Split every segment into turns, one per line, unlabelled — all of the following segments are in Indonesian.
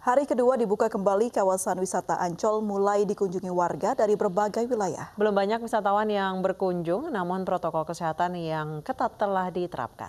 Hari kedua dibuka kembali kawasan wisata Ancol mulai dikunjungi warga dari berbagai wilayah.
Belum banyak wisatawan yang berkunjung, namun protokol kesehatan yang ketat telah diterapkan.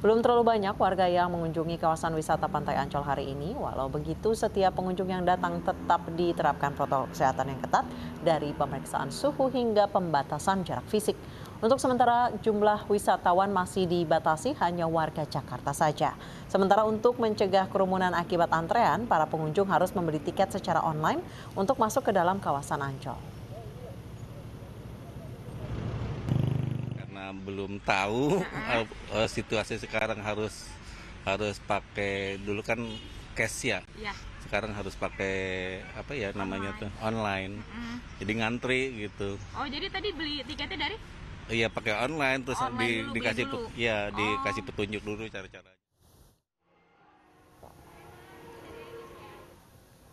Belum terlalu banyak warga yang mengunjungi kawasan wisata pantai Ancol hari ini. Walau begitu, setiap pengunjung yang datang tetap diterapkan protokol kesehatan yang ketat dari pemeriksaan suhu hingga pembatasan jarak fisik. Untuk sementara jumlah wisatawan masih dibatasi hanya warga Jakarta saja. Sementara untuk mencegah kerumunan akibat antrean, para pengunjung harus membeli tiket secara online untuk masuk ke dalam kawasan Ancol.
Karena belum tahu eh, eh, situasi sekarang harus harus pakai dulu kan cash ya. ya. Sekarang harus pakai apa ya namanya online. tuh online. Mm. Jadi ngantri gitu.
Oh jadi tadi beli tiketnya dari?
Iya pakai online terus online di, dulu, dikasih dulu. ya oh. dikasih petunjuk dulu cara-cara.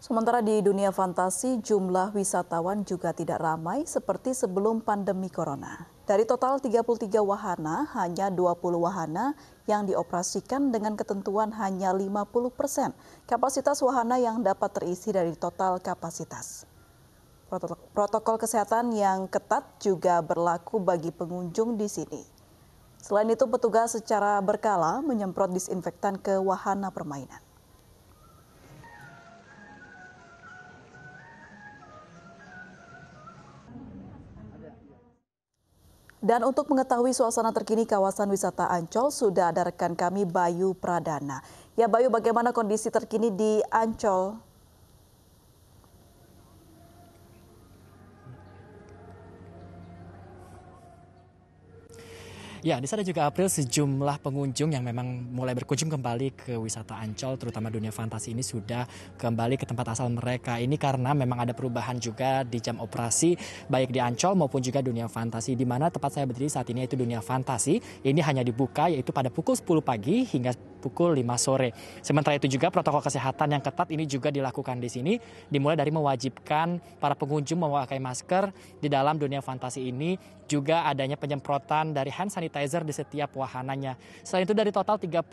Sementara di dunia fantasi, jumlah wisatawan juga tidak ramai seperti sebelum pandemi corona. Dari total 33 wahana, hanya 20 wahana yang dioperasikan dengan ketentuan hanya 50 persen kapasitas wahana yang dapat terisi dari total kapasitas. Protokol kesehatan yang ketat juga berlaku bagi pengunjung di sini. Selain itu, petugas secara berkala menyemprot disinfektan ke wahana permainan. Dan untuk mengetahui suasana terkini kawasan wisata Ancol, sudah ada rekan kami Bayu Pradana. Ya Bayu, bagaimana kondisi terkini di Ancol?
Ya, di sana juga April sejumlah pengunjung yang memang mulai berkunjung kembali ke wisata Ancol, terutama dunia fantasi ini sudah kembali ke tempat asal mereka. Ini karena memang ada perubahan juga di jam operasi baik di Ancol maupun juga dunia fantasi. Di mana tempat saya berdiri saat ini yaitu dunia fantasi. Ini hanya dibuka yaitu pada pukul 10 pagi hingga pukul 5 sore. Sementara itu juga protokol kesehatan yang ketat ini juga dilakukan di sini dimulai dari mewajibkan para pengunjung memakai masker di dalam dunia fantasi ini juga adanya penyemprotan dari hand sanitizer di setiap wahananya. Selain itu dari total 33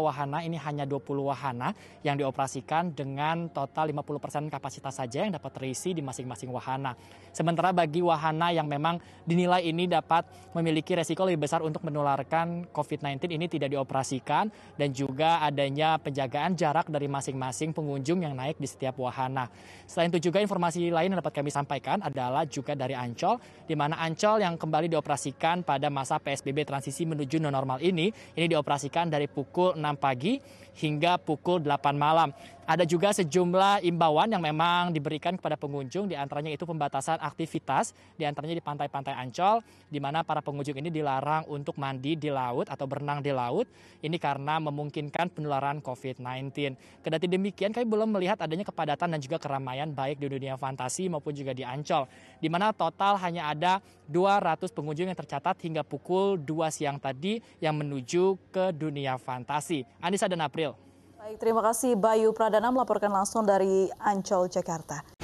wahana ini hanya 20 wahana yang dioperasikan dengan total 50% kapasitas saja yang dapat terisi di masing-masing wahana. Sementara bagi wahana yang memang dinilai ini dapat memiliki resiko lebih besar untuk menularkan COVID-19 ini tidak dioperasikan dan juga adanya penjagaan jarak dari masing-masing pengunjung yang naik di setiap wahana. Selain itu juga informasi lain yang dapat kami sampaikan adalah juga dari Ancol, di mana Ancol yang kembali dioperasikan pada masa PSBB transisi menuju normal ini, ini dioperasikan dari pukul 6 pagi hingga pukul 8 malam. Ada juga sejumlah imbauan yang memang diberikan kepada pengunjung, di antaranya itu pembatasan aktivitas, di antaranya di pantai-pantai Ancol, di mana para pengunjung ini dilarang untuk mandi di laut atau berenang di laut, ini karena memungkinkan memungkinkan penularan COVID-19. Kedati demikian, kami belum melihat adanya kepadatan dan juga keramaian baik di dunia fantasi maupun juga di Ancol, di mana total hanya ada 200 pengunjung yang tercatat hingga pukul 2 siang tadi yang menuju ke dunia fantasi. Anissa dan April.
Baik, terima kasih Bayu Pradana melaporkan langsung dari Ancol, Jakarta.